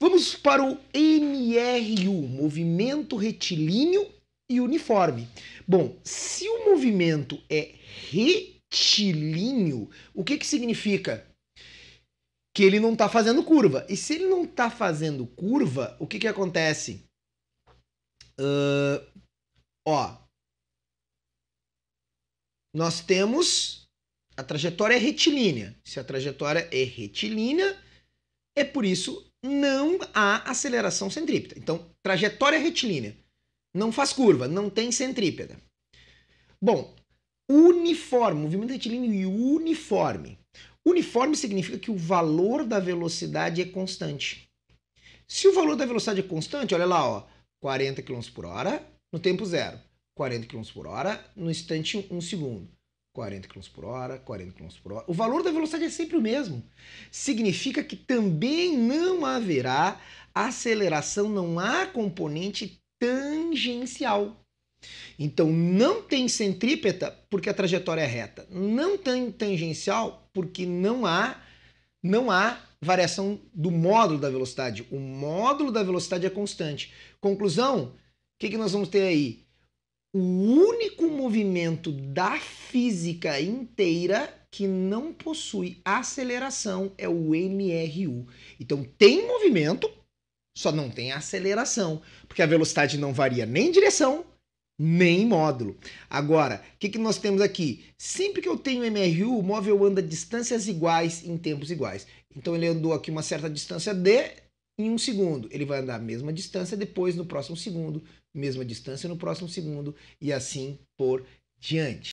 Vamos para o MRU, movimento retilíneo e uniforme. Bom, se o movimento é retilíneo, o que, que significa? Que ele não está fazendo curva. E se ele não está fazendo curva, o que, que acontece? Uh, ó, nós temos a trajetória é retilínea. Se a trajetória é retilínea, é por isso não há aceleração centrípeta. Então, trajetória retilínea. Não faz curva, não tem centrípeta. Bom, uniforme, movimento retilíneo e uniforme. Uniforme significa que o valor da velocidade é constante. Se o valor da velocidade é constante, olha lá, ó, 40 km por hora no tempo zero, 40 km por hora no instante 1 um segundo, 40 km por hora, 40 km por hora. O valor da velocidade é sempre o mesmo. Significa que também não haverá aceleração, não há componente tangencial. Então não tem centrípeta porque a trajetória é reta, não tem tangencial porque não há não há variação do módulo da velocidade. O módulo da velocidade é constante. Conclusão, o que, que nós vamos ter aí? o único movimento da física inteira que não possui aceleração é o MRU. Então tem movimento, só não tem aceleração, porque a velocidade não varia nem direção, nem módulo. Agora, o que, que nós temos aqui? Sempre que eu tenho MRU, o móvel anda distâncias iguais em tempos iguais. Então ele andou aqui uma certa distância D, em um segundo. Ele vai andar a mesma distância, depois no próximo segundo, mesma distância no próximo segundo, e assim por diante.